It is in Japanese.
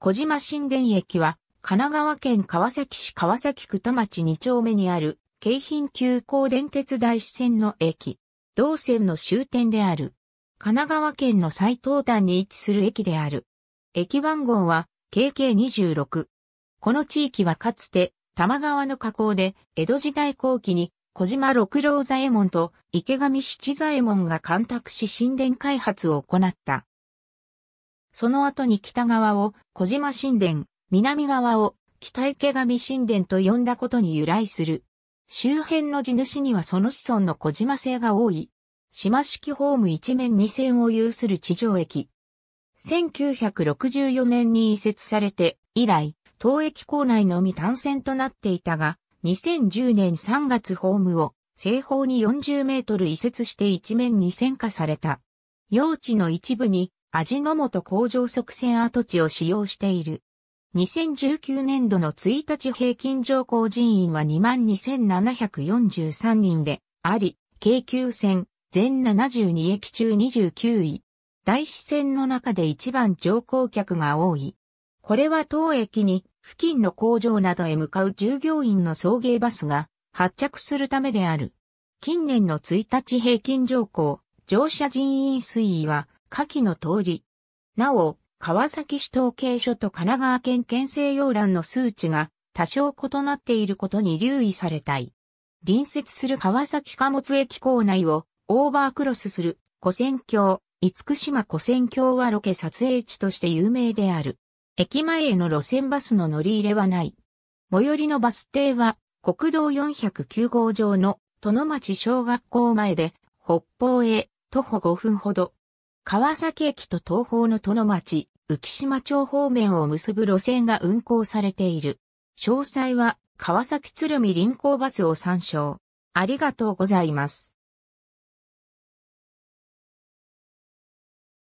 小島新田駅は、神奈川県川崎市川崎区田町2丁目にある、京浜急行電鉄大支線の駅。同線の終点である。神奈川県の最東端に位置する駅である。駅番号は、KK26。この地域はかつて、多摩川の河口で、江戸時代後期に、小島六郎左衛門と池上七左衛門が干拓し神殿開発を行った。その後に北側を小島神殿、南側を北池上神殿と呼んだことに由来する。周辺の地主にはその子孫の小島姓が多い。島式ホーム一面二線を有する地上駅。1964年に移設されて以来、当駅構内のみ単線となっていたが、2010年3月ホームを西方に40メートル移設して一面に線化された。用地の一部に味の素工場側線跡地を使用している。2019年度の1日平均乗降人員は22,743人で、あり、京急線、全72駅中29位。大市線の中で一番乗降客が多い。これは当駅に付近の工場などへ向かう従業員の送迎バスが発着するためである。近年の1日平均乗降、乗車人員推移は下記の通り。なお、川崎市統計所と神奈川県県政要欄の数値が多少異なっていることに留意されたい。隣接する川崎貨物駅構内をオーバークロスする古戦橋、福島古戦橋はロケ撮影地として有名である。駅前への路線バスの乗り入れはない。最寄りのバス停は国道409号上の殿町小学校前で北方へ徒歩5分ほど。川崎駅と東方の殿町、浮島町方面を結ぶ路線が運行されている。詳細は川崎鶴見臨港バスを参照。ありがとうございます。